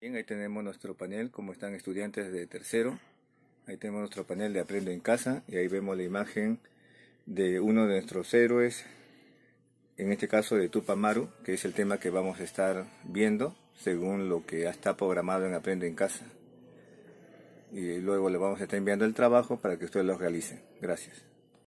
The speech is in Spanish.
Bien, ahí tenemos nuestro panel, como están estudiantes de tercero. Ahí tenemos nuestro panel de Aprende en Casa y ahí vemos la imagen de uno de nuestros héroes, en este caso de Tupamaru, que es el tema que vamos a estar viendo según lo que ya está programado en Aprende en Casa. Y luego le vamos a estar enviando el trabajo para que ustedes lo realicen. Gracias.